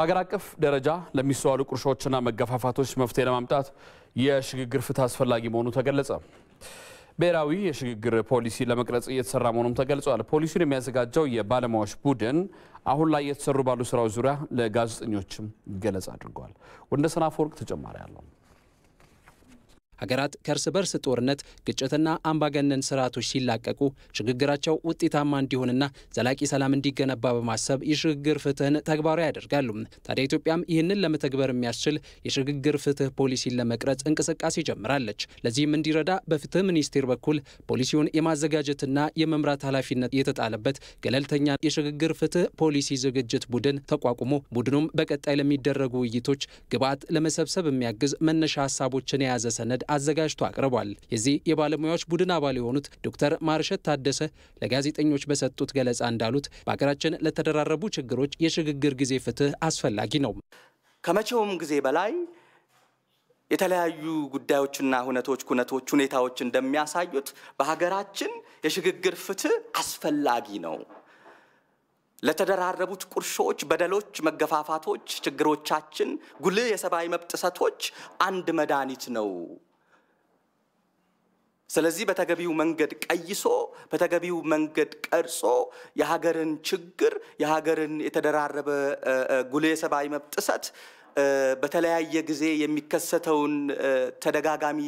በሀገር አቀፍ ደረጃ ለሚስተዋሉ ቁርሾችና መገፋፋቶች መፍትሄ ለማምጣት የሽግግር ፍትህ አስፈላጊ መሆኑ ተገለጸ። ብሔራዊ የሽግግር ፖሊሲ ለመቅረጽ እየተሰራ መሆኑም ተገልጿል። ፖሊሲውን የሚያዘጋጀው የባለሙያዎች ቡድን አሁን ላይ እየተሰሩ ባሉ ስራዎች ዙሪያ ለጋዜጠኞችም ገለጻ አድርገዋል። ወንደሰን አፈወርቅ ተጨማሪ አለው። ሀገራት ከእርስ በርስ ጦርነት ግጭትና አምባገነን ስርዓቶች ሲላቀቁ ሽግግራቸው ውጤታማ እንዲሆንና ዘላቂ ሰላም እንዲገነባ በማሰብ የሽግግር ፍትህን ተግባራዊ ያደርጋሉ። ታዲያ ኢትዮጵያም ይህንን ለመተግበር የሚያስችል የሽግግር ፍትህ ፖሊሲን ለመቅረጽ እንቅስቃሴ ጀምራለች። ለዚህም እንዲረዳ በፍትህ ሚኒስቴር በኩል ፖሊሲውን የማዘጋጀትና የመምራት ኃላፊነት የተጣለበት ገለልተኛ የሽግግር ፍትህ ፖሊሲ ዝግጅት ቡድን ተቋቁሞ ቡድኑም በቀጣይ ለሚደረጉ ውይይቶች ግብዓት ለመሰብሰብ የሚያግዝ መነሻ ሀሳቦችን የያዘ ሰነድ አዘጋጅቶ አቅርቧል። የዚህ የባለሙያዎች ቡድን አባል የሆኑት ዶክተር ማርሸት ታደሰ ለጋዜጠኞች በሰጡት ገለጻ እንዳሉት በሀገራችን ለተደራረቡ ችግሮች የሽግግር ጊዜ ፍትህ አስፈላጊ ነው። ከመቼውም ጊዜ በላይ የተለያዩ ጉዳዮችና ሁነቶች ኩነቶች ሁኔታዎች እንደሚያሳዩት በሀገራችን የሽግግር ፍትህ አስፈላጊ ነው። ለተደራረቡት ቁርሾዎች፣ በደሎች፣ መገፋፋቶች፣ ችግሮቻችን፣ ጉልህ የሰብአዊ መብት ጥሰቶች አንድ መድኃኒት ነው ስለዚህ በተገቢው መንገድ ቀይሶ በተገቢው መንገድ ቀርጾ የሀገርን ችግር የሀገርን የተደራረበ ጉሌ ሰብአዊ መብት ጥሰት በተለያየ ጊዜ የሚከሰተውን ተደጋጋሚ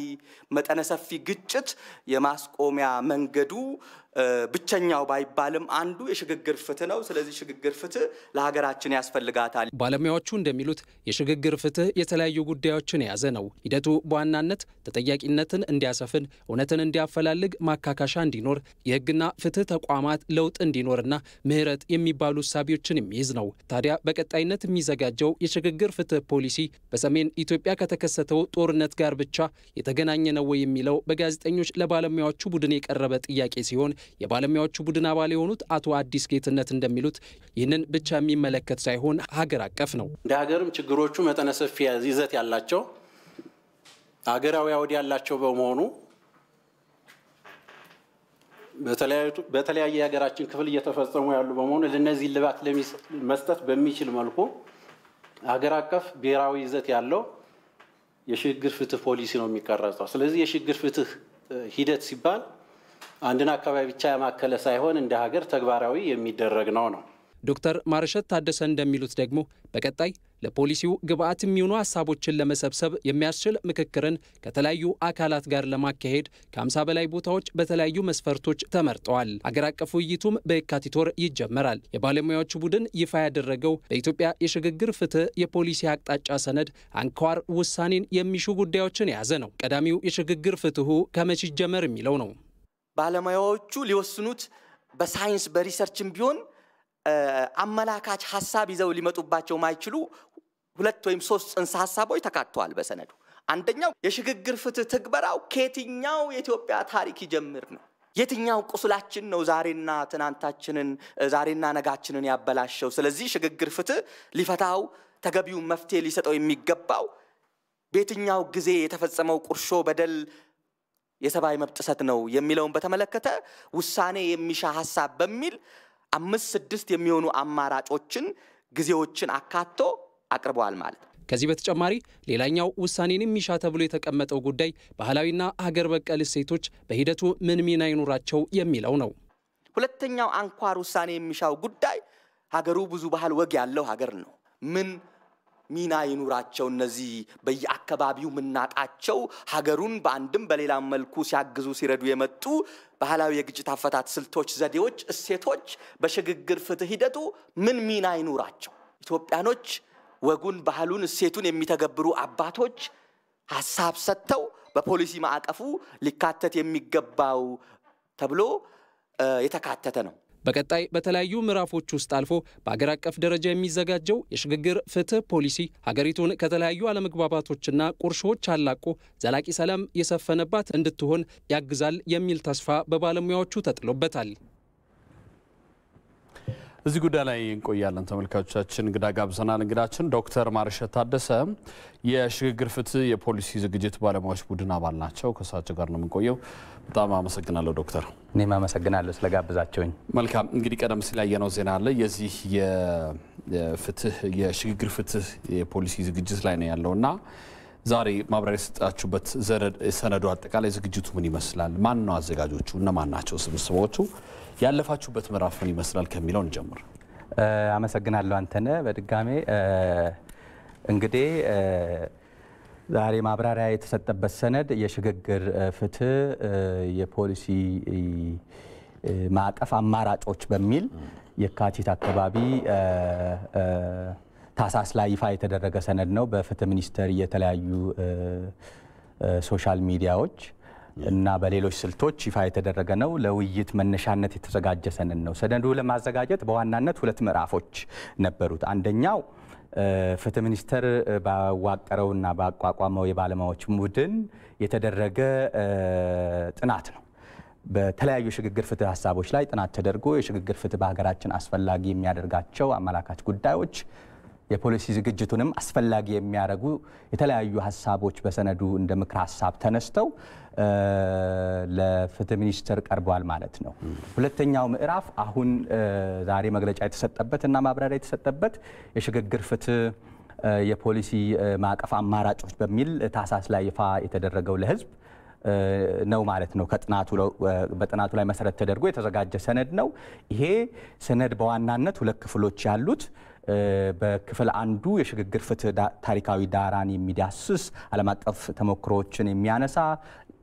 መጠነ ሰፊ ግጭት የማስቆሚያ መንገዱ ብቸኛው ባይባልም አንዱ የሽግግር ፍትህ ነው። ስለዚህ ሽግግር ፍትህ ለሀገራችን ያስፈልጋታል። ባለሙያዎቹ እንደሚሉት የሽግግር ፍትህ የተለያዩ ጉዳዮችን የያዘ ነው። ሂደቱ በዋናነት ተጠያቂነትን እንዲያሰፍን፣ እውነትን እንዲያፈላልግ፣ ማካካሻ እንዲኖር፣ የህግና ፍትህ ተቋማት ለውጥ እንዲኖርና ምህረት የሚባሉ ሳቢዎችን የሚይዝ ነው። ታዲያ በቀጣይነት የሚዘጋጀው የሽግግር ፍትህ ፖሊሲ በሰሜን ኢትዮጵያ ከተከሰተው ጦርነት ጋር ብቻ የተገናኘ ነው ወይ የሚለው በጋዜጠኞች ለባለሙያዎቹ ቡድን የቀረበ ጥያቄ ሲሆን የባለሙያዎቹ ቡድን አባል የሆኑት አቶ አዲስ ጌትነት እንደሚሉት ይህንን ብቻ የሚመለከት ሳይሆን ሀገር አቀፍ ነው። እንደ ሀገርም ችግሮቹ መጠነ ሰፊ ይዘት ያላቸው ሀገራዊ አውድ ያላቸው በመሆኑ በተለያየ የሀገራችን ክፍል እየተፈጸሙ ያሉ በመሆኑ ለእነዚህ ልባት መስጠት በሚችል መልኩ ሀገር አቀፍ ብሔራዊ ይዘት ያለው የሽግግር ፍትህ ፖሊሲ ነው የሚቀረጸው። ስለዚህ የሽግግር ፍትህ ሂደት ሲባል አንድን አካባቢ ብቻ ያማከለ ሳይሆን እንደ ሀገር ተግባራዊ የሚደረግ ነው ነው። ዶክተር ማርሸት ታደሰ እንደሚሉት ደግሞ በቀጣይ ለፖሊሲው ግብአት የሚሆኑ ሀሳቦችን ለመሰብሰብ የሚያስችል ምክክርን ከተለያዩ አካላት ጋር ለማካሄድ ከ50 በላይ ቦታዎች በተለያዩ መስፈርቶች ተመርጠዋል። አገር አቀፍ ውይይቱም በየካቲት ወር ይጀመራል። የባለሙያዎቹ ቡድን ይፋ ያደረገው በኢትዮጵያ የሽግግር ፍትህ የፖሊሲ አቅጣጫ ሰነድ አንኳር ውሳኔን የሚሹ ጉዳዮችን የያዘ ነው። ቀዳሚው የሽግግር ፍትሁ ከመቼ ይጀመር የሚለው ነው። ባለሙያዎቹ ሊወስኑት በሳይንስ በሪሰርችም ቢሆን አመላካች ሀሳብ ይዘው ሊመጡባቸው ማይችሉ ሁለት ወይም ሶስት ጽንሰ ሀሳቦች ተካተዋል በሰነዱ። አንደኛው የሽግግር ፍትህ ትግበራው ከየትኛው የኢትዮጵያ ታሪክ ይጀምር ነው። የትኛው ቁስላችን ነው ዛሬና ትናንታችንን ዛሬና ነጋችንን ያበላሸው? ስለዚህ ሽግግር ፍትህ ሊፈታው ተገቢውን መፍትሄ ሊሰጠው የሚገባው በየትኛው ጊዜ የተፈጸመው ቁርሾ በደል የሰብአዊ መብት ጥሰት ነው የሚለውን በተመለከተ ውሳኔ የሚሻ ሀሳብ በሚል አምስት ስድስት የሚሆኑ አማራጮችን ጊዜዎችን አካቶ አቅርበዋል ማለት ነው። ከዚህ በተጨማሪ ሌላኛው ውሳኔን የሚሻ ተብሎ የተቀመጠው ጉዳይ ባህላዊና ሀገር በቀል እሴቶች በሂደቱ ምን ሚና ይኑራቸው የሚለው ነው። ሁለተኛው አንኳር ውሳኔ የሚሻው ጉዳይ ሀገሩ ብዙ ባህል ወግ ያለው ሀገር ነው። ምን ሚና ይኑራቸው። እነዚህ በየአካባቢው የምናውቃቸው ሀገሩን በአንድም በሌላም መልኩ ሲያግዙ ሲረዱ የመጡ ባህላዊ የግጭት አፈታት ስልቶች፣ ዘዴዎች፣ እሴቶች በሽግግር ፍትህ ሂደቱ ምን ሚና ይኑራቸው? ኢትዮጵያኖች ወጉን፣ ባህሉን፣ እሴቱን የሚተገብሩ አባቶች ሀሳብ ሰጥተው በፖሊሲ ማዕቀፉ ሊካተት የሚገባው ተብሎ የተካተተ ነው። በቀጣይ በተለያዩ ምዕራፎች ውስጥ አልፎ በአገር አቀፍ ደረጃ የሚዘጋጀው የሽግግር ፍትህ ፖሊሲ ሀገሪቱን ከተለያዩ አለመግባባቶችና ቁርሾዎች አላቆ ዘላቂ ሰላም የሰፈነባት እንድትሆን ያግዛል የሚል ተስፋ በባለሙያዎቹ ተጥሎበታል። እዚህ ጉዳይ ላይ እንቆያለን። ተመልካቾቻችን እንግዳ ጋብዘናል። እንግዳችን ዶክተር ማርሸት ታደሰ የሽግግር ፍትህ የፖሊሲ ዝግጅት ባለሙያዎች ቡድን አባል ናቸው። ከእሳቸው ጋር ነው የምንቆየው። በጣም አመሰግናለሁ ዶክተር። እኔም አመሰግናለሁ ስለጋብዛቸውኝ። መልካም እንግዲህ ቀደም ሲል ያየነው ዜና አለ። የዚህ የፍትህ የሽግግር ፍትህ የፖሊሲ ዝግጅት ላይ ነው ያለውና ዛሬ ማብራሪያ የሰጣችሁበት ሰነዱ አጠቃላይ ዝግጅቱ ምን ይመስላል? ማን ነው አዘጋጆቹ? እነማን ናቸው ስብስቦቹ? ያለፋችሁበት ምዕራፍ ምን ይመስላል ከሚለው እንጀምር። አመሰግናለሁ አንተነ በድጋሜ እንግዲህ ዛሬ ማብራሪያ የተሰጠበት ሰነድ የሽግግር ፍትህ የፖሊሲ ማዕቀፍ አማራጮች በሚል የካቲት አካባቢ ታሳስ ላይ ይፋ የተደረገ ሰነድ ነው። በፍትህ ሚኒስቴር የተለያዩ ሶሻል ሚዲያዎች እና በሌሎች ስልቶች ይፋ የተደረገ ነው። ለውይይት መነሻነት የተዘጋጀ ሰነድ ነው። ሰነዱ ለማዘጋጀት በዋናነት ሁለት ምዕራፎች ነበሩት። አንደኛው ፍትህ ሚኒስቴር ባዋቀረውና ባቋቋመው የባለሙያዎች ቡድን የተደረገ ጥናት ነው። በተለያዩ የሽግግር ፍትህ ሀሳቦች ላይ ጥናት ተደርጎ የሽግግር ፍትህ በሀገራችን አስፈላጊ የሚያደርጋቸው አመላካች ጉዳዮች የፖሊሲ ዝግጅቱንም አስፈላጊ የሚያደርጉ የተለያዩ ሀሳቦች በሰነዱ እንደ ምክር ሀሳብ ተነስተው ለፍትህ ሚኒስትር ቀርበዋል ማለት ነው። ሁለተኛው ምዕራፍ አሁን ዛሬ መግለጫ የተሰጠበት እና ማብራሪያ የተሰጠበት የሽግግር ፍትህ የፖሊሲ ማዕቀፍ አማራጮች በሚል ታህሳስ ላይ ይፋ የተደረገው ለህዝብ ነው ማለት ነው። ከጥናቱ በጥናቱ ላይ መሰረት ተደርጎ የተዘጋጀ ሰነድ ነው። ይሄ ሰነድ በዋናነት ሁለት ክፍሎች ያሉት በክፍል አንዱ የሽግግር ፍትህ ታሪካዊ ዳራን የሚዳስስ ዓለም አቀፍ ተሞክሮዎችን የሚያነሳ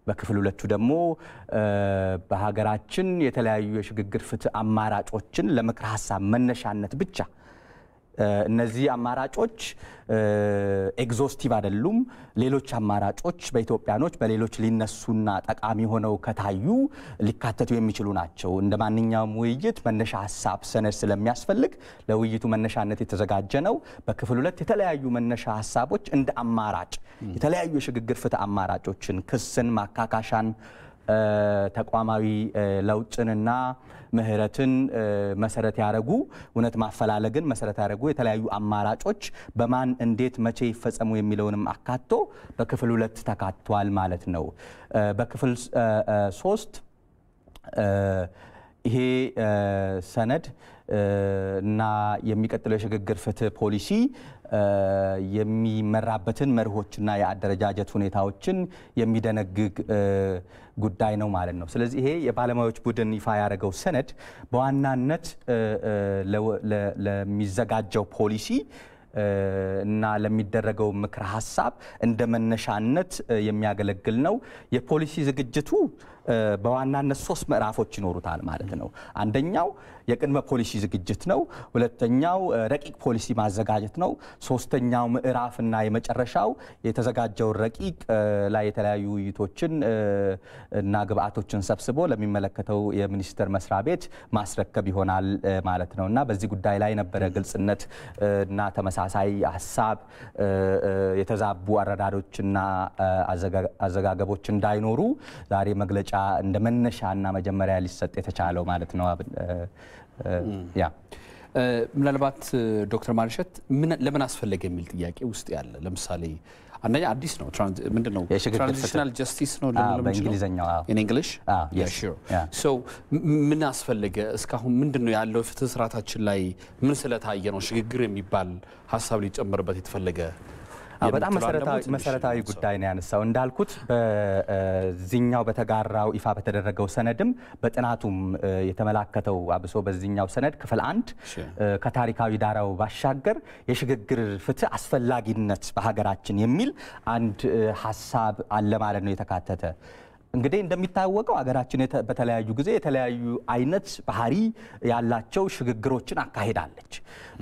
በክፍል ሁለቱ ደግሞ በሀገራችን የተለያዩ የሽግግር ፍትህ አማራጮችን ለምክር ሀሳብ መነሻነት ብቻ እነዚህ አማራጮች ኤግዞስቲቭ አይደሉም። ሌሎች አማራጮች በኢትዮጵያኖች በሌሎች ሊነሱና ጠቃሚ ሆነው ከታዩ ሊካተቱ የሚችሉ ናቸው። እንደ ማንኛውም ውይይት መነሻ ሀሳብ ሰነድ ስለሚያስፈልግ ለውይይቱ መነሻነት የተዘጋጀ ነው። በክፍል ሁለት የተለያዩ መነሻ ሀሳቦች እንደ አማራጭ የተለያዩ የሽግግር ፍትህ አማራጮችን ክስን፣ ማካካሻን ተቋማዊ ለውጥንና ምህረትን መሰረት ያደረጉ እውነት ማፈላለግን መሰረት ያደረጉ የተለያዩ አማራጮች በማን እንዴት መቼ ይፈጸሙ የሚለውንም አካቶ በክፍል ሁለት ተካቷል ማለት ነው። በክፍል ሶስት ይሄ ሰነድ እና የሚቀጥለው የሽግግር ፍትህ ፖሊሲ የሚመራበትን መርሆችና የአደረጃጀት ሁኔታዎችን የሚደነግግ ጉዳይ ነው ማለት ነው። ስለዚህ ይሄ የባለሙያዎች ቡድን ይፋ ያደረገው ሰነድ በዋናነት ለሚዘጋጀው ፖሊሲ እና ለሚደረገው ምክረ ሀሳብ እንደ መነሻነት የሚያገለግል ነው። የፖሊሲ ዝግጅቱ በዋናነት ሶስት ምዕራፎች ይኖሩታል ማለት ነው። አንደኛው የቅድመ ፖሊሲ ዝግጅት ነው። ሁለተኛው ረቂቅ ፖሊሲ ማዘጋጀት ነው። ሶስተኛው ምዕራፍና የመጨረሻው የተዘጋጀውን ረቂቅ ላይ የተለያዩ ውይይቶችን እና ግብአቶችን ሰብስቦ ለሚመለከተው የሚኒስቴር መስሪያ ቤት ማስረከብ ይሆናል ማለት ነው እና በዚህ ጉዳይ ላይ ነበረ ግልጽነት እና ተመሳሳይ ሀሳብ የተዛቡ አረዳዶችና አዘጋገቦች እንዳይኖሩ ዛሬ መግለጫ መግለጫ እንደ መነሻ እና መጀመሪያ ሊሰጥ የተቻለው ማለት ነው። ያ ምናልባት ዶክተር ማርሸት ለምን አስፈለገ የሚል ጥያቄ ውስጥ ያለ ለምሳሌ አንደኛ አዲስ ነው። ምንድን ነው ትራንዚሽናል ጀስቲስ ነው በእንግሊዝኛው ኢንግሊሽ ምን አስፈለገ? እስካሁን ምንድን ነው ያለው ፍትህ ስርዓታችን ላይ ምን ስለታየ ነው ሽግግር የሚባል ሀሳብ ሊጨመርበት የተፈለገ በጣም መሰረታዊ ጉዳይ ነው ያነሳው። እንዳልኩት በዚህኛው በተጋራው ይፋ በተደረገው ሰነድም በጥናቱም የተመላከተው አብሶ በዚኛው ሰነድ ክፍል አንድ ከታሪካዊ ዳራው ባሻገር የሽግግር ፍትህ አስፈላጊነት በሀገራችን የሚል አንድ ሀሳብ አለ ማለት ነው የተካተተ እንግዲህ እንደሚታወቀው ሀገራችን በተለያዩ ጊዜ የተለያዩ አይነት ባህሪ ያላቸው ሽግግሮችን አካሂዳለች።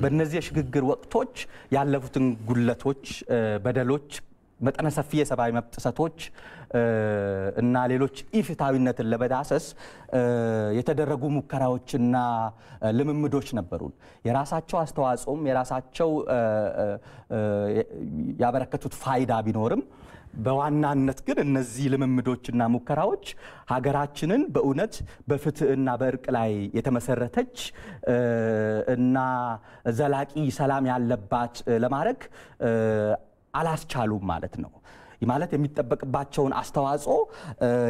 በእነዚህ የሽግግር ወቅቶች ያለፉትን ጉለቶች፣ በደሎች፣ መጠነ ሰፊ የሰብአዊ መብት ጥሰቶች እና ሌሎች ኢፍታዊነትን ለመዳሰስ የተደረጉ ሙከራዎችና ልምምዶች ነበሩን። የራሳቸው አስተዋጽኦም የራሳቸው ያበረከቱት ፋይዳ ቢኖርም በዋናነት ግን እነዚህ ልምምዶችና ሙከራዎች ሀገራችንን በእውነት በፍትህና በእርቅ ላይ የተመሰረተች እና ዘላቂ ሰላም ያለባት ለማድረግ አላስቻሉም ማለት ነው። ማለት የሚጠበቅባቸውን አስተዋጽኦ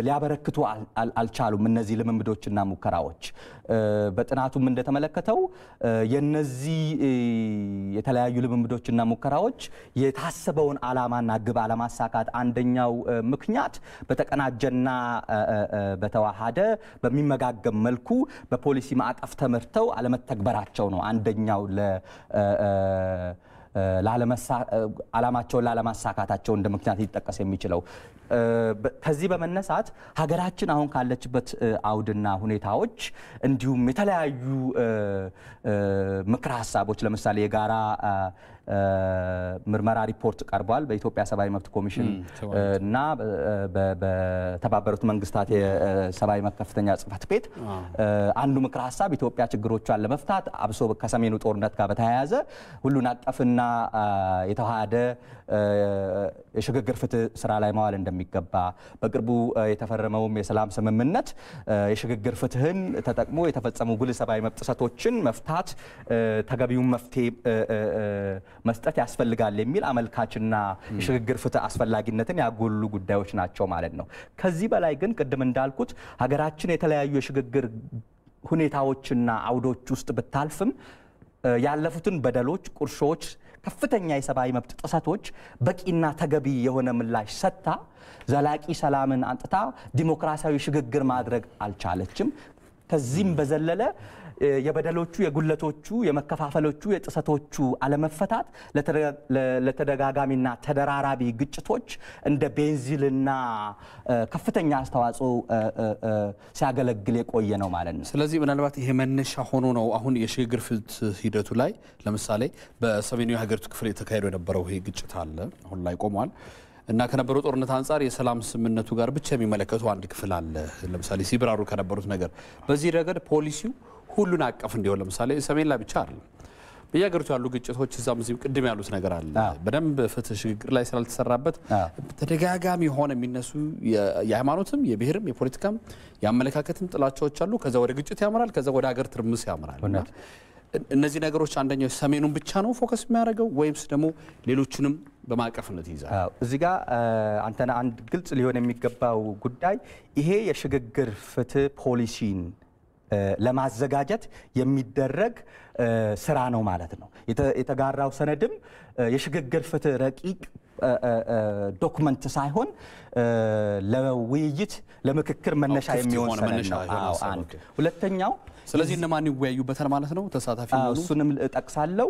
ሊያበረክቱ አልቻሉም። እነዚህ ልምምዶችና ሙከራዎች በጥናቱም እንደተመለከተው የነዚህ የተለያዩ ልምምዶችና ሙከራዎች የታሰበውን ዓላማና ግብ አለማሳካት አንደኛው ምክንያት በተቀናጀና በተዋሃደ በሚመጋገብ መልኩ በፖሊሲ ማዕቀፍ ተመርተው አለመተግበራቸው ነው አንደኛው ለ አላማቸውን ላለማሳካታቸው እንደ ምክንያት ሊጠቀስ የሚችለው ከዚህ በመነሳት ሀገራችን አሁን ካለችበት አውድና ሁኔታዎች እንዲሁም የተለያዩ ምክረ ሀሳቦች ለምሳሌ የጋራ ምርመራ ሪፖርት ቀርቧል። በኢትዮጵያ ሰብአዊ መብት ኮሚሽን እና በተባበሩት መንግስታት የሰብአዊ መብት ከፍተኛ ጽህፈት ቤት አንዱ ምክረ ሀሳብ ኢትዮጵያ ችግሮቿን ለመፍታት አብሶ ከሰሜኑ ጦርነት ጋር በተያያዘ ሁሉን አቀፍና የተዋሃደ የሽግግር ፍትህ ስራ ላይ መዋል እንደሚገባ በቅርቡ የተፈረመውም የሰላም ስምምነት የሽግግር ፍትህን ተጠቅሞ የተፈጸሙ ጉልህ ሰብአዊ መብት ጥሰቶችን መፍታት ተገቢውን መፍትሄ መስጠት ያስፈልጋል የሚል አመልካችና የሽግግር ፍትህ አስፈላጊነትን ያጎሉ ጉዳዮች ናቸው ማለት ነው። ከዚህ በላይ ግን ቅድም እንዳልኩት ሀገራችን የተለያዩ የሽግግር ሁኔታዎችና አውዶች ውስጥ ብታልፍም ያለፉትን በደሎች፣ ቁርሾች፣ ከፍተኛ የሰብአዊ መብት ጥሰቶች በቂና ተገቢ የሆነ ምላሽ ሰጥታ ዘላቂ ሰላምን አንጥታ ዲሞክራሲያዊ ሽግግር ማድረግ አልቻለችም። ከዚህም በዘለለ የበደሎቹ፣ የጉለቶቹ፣ የመከፋፈሎቹ፣ የጥሰቶቹ አለመፈታት ለተደጋጋሚና ተደራራቢ ግጭቶች እንደ ቤንዚልና ከፍተኛ አስተዋጽኦ ሲያገለግል የቆየ ነው ማለት ነው። ስለዚህ ምናልባት ይሄ መነሻ ሆኖ ነው አሁን የሽግግር ፍትህ ሂደቱ ላይ ለምሳሌ በሰሜኑ የሀገሪቱ ክፍል የተካሄደው የነበረው ይሄ ግጭት አለ፣ አሁን ላይ ቆሟል እና ከነበረው ጦርነት አንጻር የሰላም ስምምነቱ ጋር ብቻ የሚመለከቱ አንድ ክፍል አለ። ለምሳሌ ሲብራሩ ከነበሩት ነገር በዚህ ረገድ ፖሊሲው ሁሉን አቀፍ እንዲሆን ለምሳሌ ሰሜን ላይ ብቻ አይደለም በየሀገሪቱ ያሉ ግጭቶች እዛም እዚህም ቅድም ያሉት ነገር አለ። በደንብ ፍትህ ሽግግር ላይ ስላልተሰራበት ተደጋጋሚ የሆነ የሚነሱ የሃይማኖትም፣ የብሔርም፣ የፖለቲካም የአመለካከትም ጥላቻዎች አሉ። ከዛ ወደ ግጭት ያመራል። ከዛ ወደ ሀገር ትርምስ ያመራል። እነዚህ ነገሮች አንደኛው ሰሜኑን ብቻ ነው ፎከስ የሚያደርገው ወይምስ ደግሞ ሌሎቹንም በማቀፍነት ይዛል። እዚህ ጋ አንተና አንድ ግልጽ ሊሆን የሚገባው ጉዳይ ይሄ የሽግግር ፍትህ ፖሊሲን ለማዘጋጀት የሚደረግ ስራ ነው ማለት ነው። የተጋራው ሰነድም የሽግግር ፍትህ ረቂቅ ዶክመንት ሳይሆን ለውይይት ለምክክር መነሻ የሚሆን ሰነድ ሁለተኛው ስለዚህ እነማን ይወያዩበታል ማለት ነው? ተሳታፊ እሱንም ጠቅሳለሁ።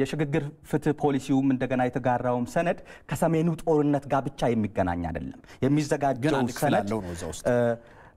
የሽግግር ፍትህ ፖሊሲውም እንደገና የተጋራውም ሰነድ ከሰሜኑ ጦርነት ጋር ብቻ የሚገናኝ አይደለም። የሚዘጋጀው ሰነድ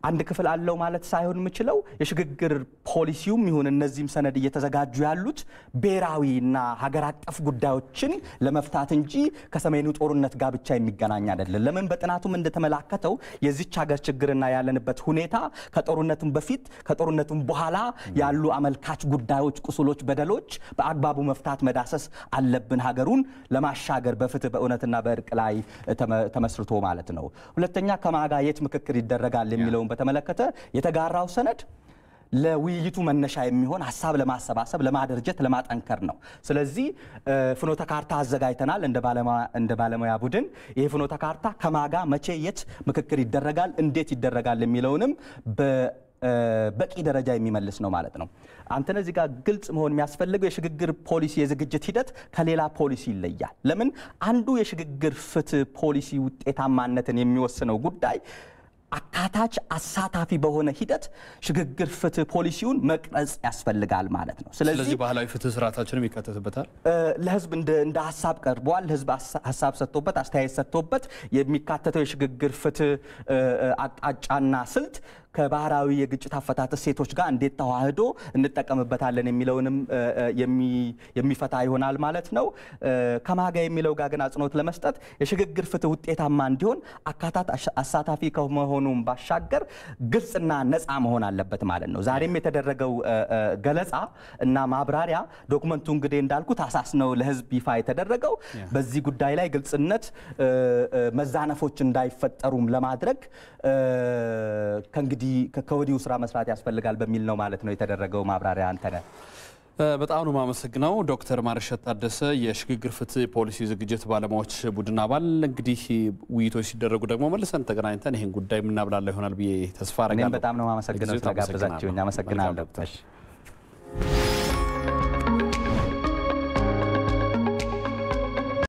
አንድ ክፍል አለው ማለት ሳይሆን የምችለው የሽግግር ፖሊሲውም ይሁን እነዚህም ሰነድ እየተዘጋጁ ያሉት ብሔራዊና ሀገር አቀፍ ጉዳዮችን ለመፍታት እንጂ ከሰሜኑ ጦርነት ጋር ብቻ የሚገናኝ አይደለም። ለምን በጥናቱም እንደተመላከተው የዚች ሀገር ችግርና ያለንበት ሁኔታ ከጦርነቱም በፊት ከጦርነቱም በኋላ ያሉ አመልካች ጉዳዮች፣ ቁስሎች፣ በደሎች በአግባቡ መፍታት መዳሰስ አለብን ሀገሩን ለማሻገር በፍትህ በእውነትና በእርቅ ላይ ተመስርቶ ማለት ነው። ሁለተኛ ከማጋየት ምክክር ይደረጋል የሚለውን በተመለከተ የተጋራው ሰነድ ለውይይቱ መነሻ የሚሆን ሀሳብ ለማሰባሰብ ለማደርጀት ለማጠንከር ነው። ስለዚህ ፍኖተ ካርታ አዘጋጅተናል እንደ ባለሙያ ቡድን። ይህ ፍኖተ ካርታ ከማጋ መቼ፣ የት ምክክር ይደረጋል፣ እንዴት ይደረጋል የሚለውንም በቂ ደረጃ የሚመልስ ነው ማለት ነው። አንተነ እዚህ ጋር ግልጽ መሆን የሚያስፈልገው የሽግግር ፖሊሲ የዝግጅት ሂደት ከሌላ ፖሊሲ ይለያል። ለምን አንዱ የሽግግር ፍትህ ፖሊሲ ውጤታማነትን የሚወስነው ጉዳይ አካታች አሳታፊ በሆነ ሂደት ሽግግር ፍትህ ፖሊሲውን መቅረጽ ያስፈልጋል ማለት ነው። ስለዚህ ባህላዊ ፍትህ ስርዓታችንም ይካተትበታል። ለህዝብ እንደ ሀሳብ ቀርቧል። ለህዝብ ሀሳብ ሰጥቶበት አስተያየት ሰጥቶበት የሚካተተው የሽግግር ፍትህ አቅጣጫና ስልት ከባህራዊ የግጭት አፈታት እሴቶች ጋር እንዴት ተዋህዶ እንጠቀምበታለን የሚለውንም የሚፈታ ይሆናል ማለት ነው። ከማጋ የሚለው ጋር ግን አጽንኦት ለመስጠት የሽግግር ፍትህ ውጤታማ እንዲሆን አካታት አሳታፊ ከመሆኑም ባሻገር ግልጽና ነፃ መሆን አለበት ማለት ነው። ዛሬም የተደረገው ገለጻ እና ማብራሪያ ዶክመንቱ እንግዲህ እንዳልኩት አሳስ ነው ለህዝብ ይፋ የተደረገው። በዚህ ጉዳይ ላይ ግልጽነት፣ መዛነፎች እንዳይፈጠሩም ለማድረግ ከእንግዲህ ከወዲሁ ስራ መስራት ያስፈልጋል በሚል ነው ማለት ነው የተደረገው ማብራሪያ። አንተነ በጣም ነው የማመሰግነው ዶክተር ማርሸት ታደሰ የሽግግር ፍትህ ፖሊሲ ዝግጅት ባለሙያዎች ቡድን አባል። እንግዲህ ውይይቶች ሲደረጉ ደግሞ መልሰን ተገናኝተን ይህን ጉዳይ የምናብላላ ይሆናል ብዬ ተስፋ አረጋለሁ። በጣም ነው የማመሰግነው ስለጋበዛችሁኝ፣ አመሰግናለሁ።